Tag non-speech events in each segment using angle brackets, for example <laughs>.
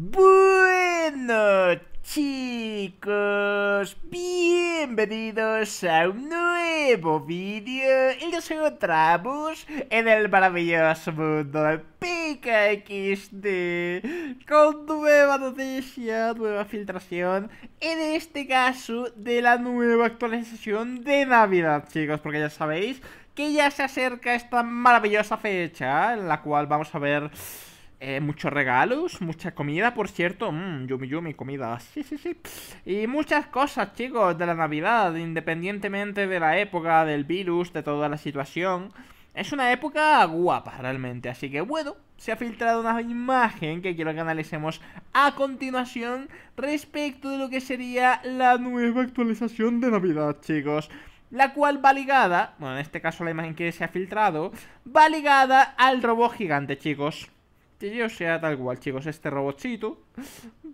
Bueno chicos, bienvenidos a un nuevo vídeo y nos encontramos en el maravilloso mundo de PKXD con nueva noticia, nueva filtración, en este caso de la nueva actualización de Navidad chicos, porque ya sabéis que ya se acerca esta maravillosa fecha en la cual vamos a ver eh, muchos regalos, mucha comida, por cierto. Mmm, yumi yumi, comida. Sí, sí, sí. Y muchas cosas, chicos, de la Navidad, independientemente de la época, del virus, de toda la situación. Es una época guapa, realmente. Así que bueno, se ha filtrado una imagen que quiero que analicemos a continuación respecto de lo que sería la nueva actualización de Navidad, chicos la cual va ligada, bueno, en este caso la imagen que se ha filtrado, va ligada al robot gigante, chicos que yo sea tal cual, chicos. Este robotcito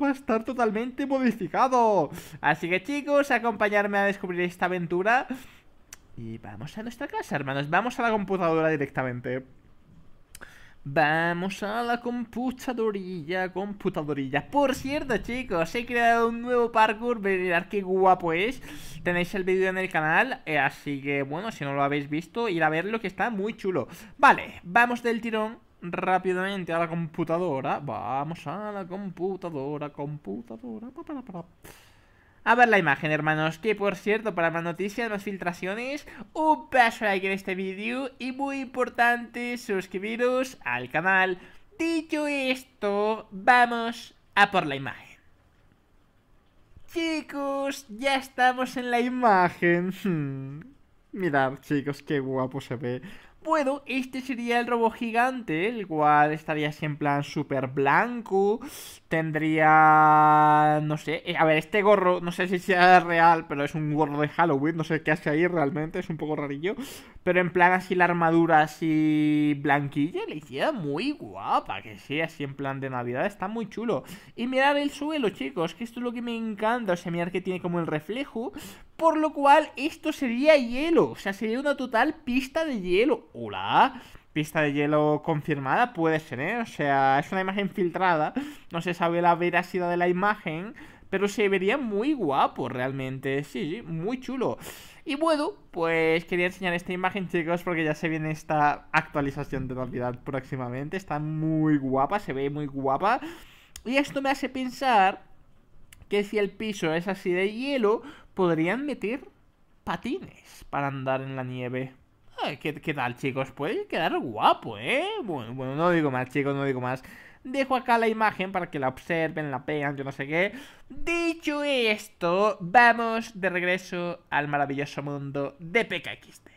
va a estar totalmente modificado. Así que, chicos, acompañarme a descubrir esta aventura. Y vamos a nuestra casa, hermanos. Vamos a la computadora directamente. Vamos a la computadorilla, computadorilla. Por cierto, chicos, he creado un nuevo parkour. Mirad qué guapo es. Tenéis el vídeo en el canal. Eh, así que, bueno, si no lo habéis visto, ir a verlo que está muy chulo. Vale, vamos del tirón rápidamente a la computadora. Vamos a la computadora, computadora. A ver la imagen, hermanos, que por cierto, para más noticias, más filtraciones, un paso like en este vídeo y muy importante, suscribiros al canal. Dicho esto, vamos a por la imagen. Chicos, ya estamos en la imagen. <laughs> Mirad, chicos, qué guapo se ve este sería el robot gigante, el cual estaría así en plan super blanco. Tendría... no sé, eh, a ver, este gorro, no sé si sea real, pero es un gorro de Halloween, no sé qué hace ahí realmente, es un poco rarillo. Pero en plan así la armadura así blanquilla, le hiciera muy guapa, que sea así en plan de Navidad, está muy chulo. Y mirad el suelo, chicos, que esto es lo que me encanta, o sea, mirad que tiene como el reflejo, por lo cual, esto sería hielo. O sea, sería una total pista de hielo. Hola. Pista de hielo confirmada, puede ser, ¿eh? O sea, es una imagen filtrada. No se sabe la veracidad de la imagen. Pero se vería muy guapo realmente. Sí, sí, muy chulo. Y bueno, pues quería enseñar esta imagen, chicos, porque ya se viene esta actualización de Navidad próximamente. Está muy guapa, se ve muy guapa. Y esto me hace pensar si el piso es así de hielo, podrían meter patines para andar en la nieve. ¿qué, tal, chicos? Puede quedar guapo, ¿eh? Bueno, no digo más, chicos, no digo más. Dejo acá la imagen para que la observen, la vean, yo no sé qué. Dicho esto, vamos de regreso al maravilloso mundo de PKXD.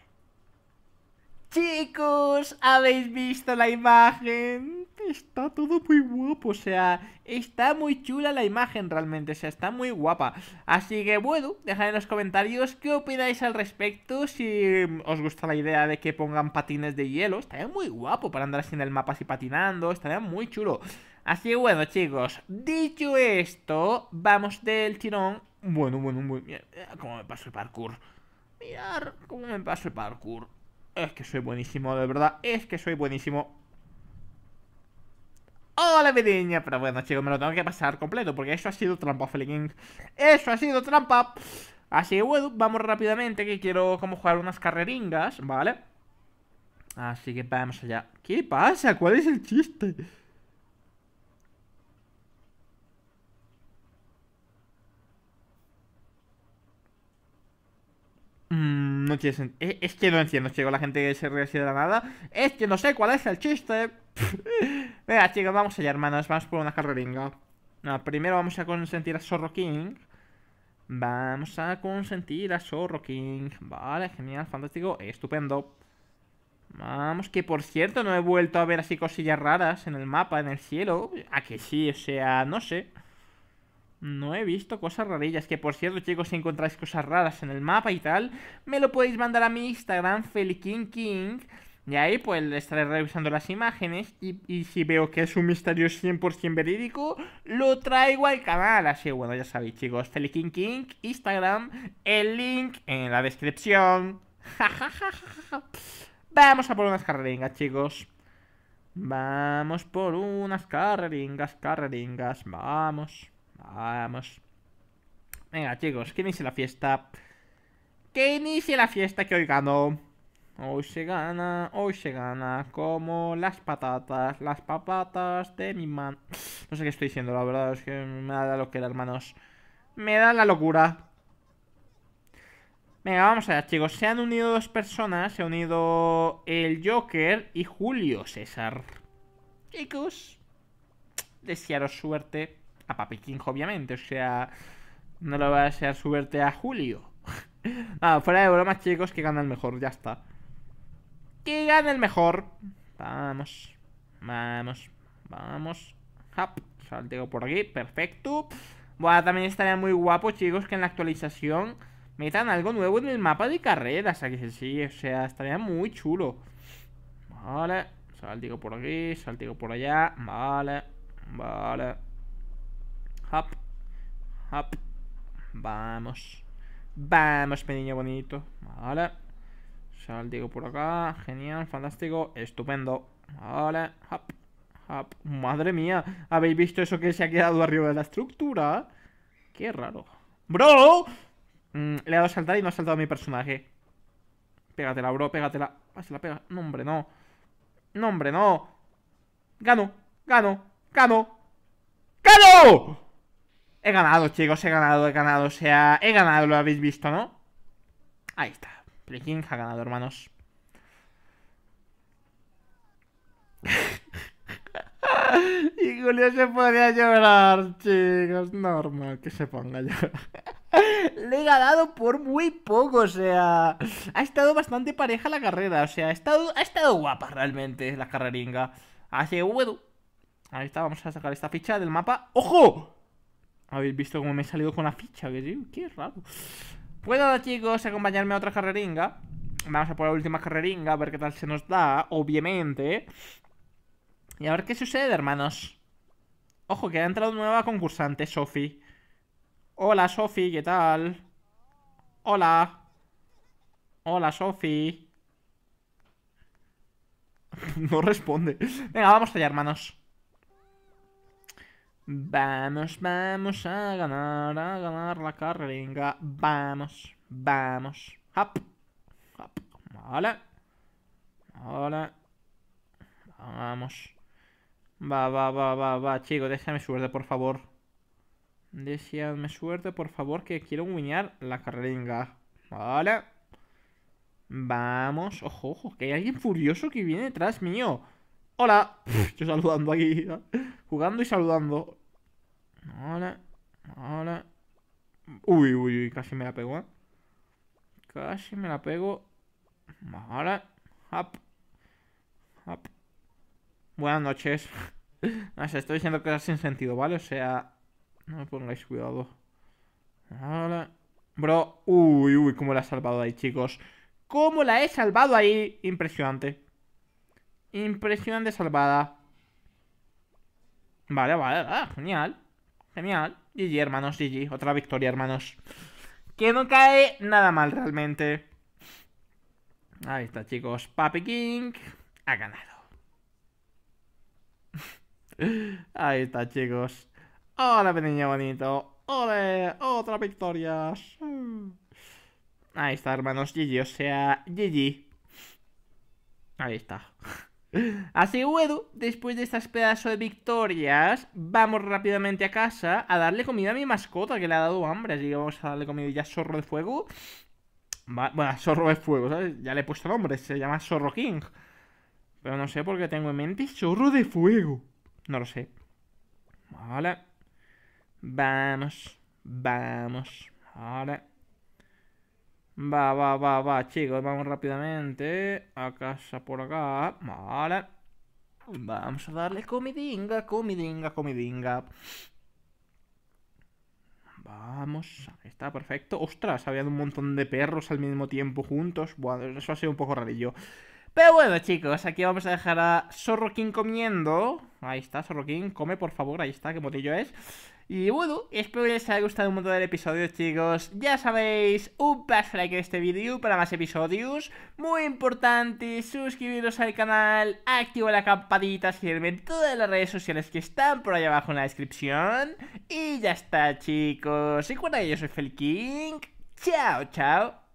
Chicos, ¿habéis visto la imagen? está todo muy guapo, o sea, está muy chula la imagen realmente, o sea, está muy guapa. Así que bueno, dejad en los comentarios qué opináis al respecto, si os gusta la idea de que pongan patines de hielo, estaría muy guapo para andar así en el mapa así patinando, estaría muy chulo. Así que bueno, chicos, dicho esto, vamos del tirón. Bueno, bueno, bueno, mira, cómo me paso el parkour. Mirar cómo me paso el parkour. Es que soy buenísimo, de verdad, es que soy buenísimo. Hola, mi niña. Pero bueno, chicos, me lo tengo que pasar completo porque eso ha sido trampa, Feliking. Eso ha sido trampa. Así que bueno, vamos rápidamente que quiero como jugar unas carreringas, ¿vale? Así que vamos allá. ¿Qué pasa? ¿Cuál es el chiste? Mmm... no tiene sentido. E- es, que no entiendo, chicos la gente que se ríe así de la nada. Es que no sé cuál es el chiste. <laughs> Venga, chicos, vamos allá, hermanos. Vamos por una carreringa. No, primero vamos a consentir a Zorro King. Vamos a consentir a Zorro King. Vale, genial, fantástico, estupendo. Vamos, que por cierto no he vuelto a ver así cosillas raras en el mapa, en el cielo. A que sí, o sea, no sé. No he visto cosas rarillas. Que por cierto, chicos, si encontráis cosas raras en el mapa y tal, me lo podéis mandar a mi Instagram, FeliKingKing. King y ahí pues le estaré revisando las imágenes y, si veo que es un misterio 100% verídico, lo traigo al canal. Así, bueno, ya sabéis chicos, Feliking King, Instagram, el link en la descripción. <laughs> Vamos a por unas carreringas, chicos. Vamos por unas carreringas, carreringas, vamos, vamos. Venga chicos, que inicie la fiesta. Que inicie la fiesta que hoy ganó. Hoy se gana, hoy se gana, como las patatas, las papatas de mi mano. No sé qué estoy diciendo, la verdad, es que me da la locura, hermanos. Me da la locura. Venga, vamos allá, chicos. Se han unido dos personas, se ha unido el Joker y Julio César. Chicos, desearos suerte a Papi King, obviamente, o sea, no lo va a desear suerte a Julio. <laughs> Nada, fuera de bromas, chicos, que gana el mejor, ya está. Que gane el mejor. Vamos. Vamos. Vamos. Hop. Salteo por aquí. Perfecto. Bueno, también estaría muy guapo, chicos, que en la actualización metan algo nuevo en el mapa de carreras. Aquí sí, o sea, estaría muy chulo. Vale. Saltigo por aquí, saltigo por allá. Vale. Vale. Hop. Hop. Vamos. Vamos, mi niño bonito. Vale digo por acá. Genial, fantástico, estupendo. Hola, hop, hop. Madre mía, ¿habéis visto eso que se ha quedado arriba de la estructura? Qué raro. ¡Bro! Mm, le he dado a saltar y no ha saltado mi personaje. Pégatela, bro, pégatela. Ah, la pega. No, hombre, no. No, hombre, no. Gano, gano, gano. ¡Gano! He ganado, chicos, he ganado, he ganado. O sea, he ganado, lo habéis visto, ¿no? Ahí está. Pero ha ganado, hermanos? y <laughs> Julio se podría llorar, chicos. Normal que se ponga a llorar. <laughs> Le he ganado por muy poco, o sea. Ha estado bastante pareja la carrera, o sea, ha estado, ha estado guapa realmente la carreringa. Así que bueno. Ahí está, vamos a sacar esta ficha del mapa. ¡Ojo! Habéis visto cómo me he salido con la ficha, qué raro. Puedo, chicos, acompañarme a otra carreringa. Vamos a por la última carreringa, a ver qué tal se nos da, obviamente. Y a ver qué sucede, hermanos. Ojo, que ha entrado nueva concursante, Sofi. Hola, Sofi, ¿qué tal? Hola. Hola, Sofi. <laughs> no responde. Venga, vamos allá, hermanos. Vamos, vamos a ganar, a ganar la carrera. Vamos, vamos. Hop, hop. Hola Vamos. Va, va, va, va, va. chico, déjame suerte, por favor. Déjame suerte, por favor, que quiero guiñar la carrera. Hola Vamos. Ojo, ojo, que hay alguien furioso que viene detrás mío. Hola. Yo saludando aquí. Jugando y saludando. Hola. Hola. Uy, uy, uy. Casi me la pego, ¿eh? Casi me la pego. Hola. Hop. Hop. Buenas noches. no <laughs> sé, estoy diciendo cosas sin sentido, ¿vale? O sea, no me pongáis cuidado. Hola. Bro. Uy, uy, cómo la he salvado ahí, chicos. ¿Cómo la he salvado ahí? Impresionante. Impresión de salvada. Vale, vale, vale, genial. Genial. GG, hermanos, GG. Otra victoria, hermanos. Que no cae nada mal realmente. Ahí está, chicos. Papi King ha ganado. <laughs> Ahí está, chicos. Hola, pequeño bonito. ¡Ole! ¡Otra victoria! Ahí está, hermanos. GG, o sea, GG. Ahí está. Así bueno, después de estas pedazos de victorias, vamos rápidamente a casa a darle comida a mi mascota que le ha dado hambre. Así que vamos a darle comida ya zorro de fuego. bueno, zorro de fuego, Ya le he puesto nombre, se llama Zorro King. Pero no sé por qué tengo en mente zorro de fuego. No lo sé. Vale. Vamos. Vamos. Vale. Va, va, va, va, chicos. Vamos rápidamente. A casa por acá. Vale. Vamos a darle comidinga, comidinga, comidinga. Vamos, está, perfecto. Ostras, había un montón de perros al mismo tiempo juntos. Bueno, eso ha sido un poco rarillo. Pero bueno, chicos, aquí vamos a dejar a Zorroquín comiendo. Ahí está, Zorroquín, come por favor, ahí está, qué motillo es. Y bueno, espero que les haya gustado un montón el episodio, chicos. Ya sabéis, un paso like a este vídeo para más episodios. Muy importante, suscribiros al canal, activa la campanita, seguirme en todas las redes sociales que están por ahí abajo en la descripción. Y ya está, chicos. Y que yo soy Felking Chao, chao.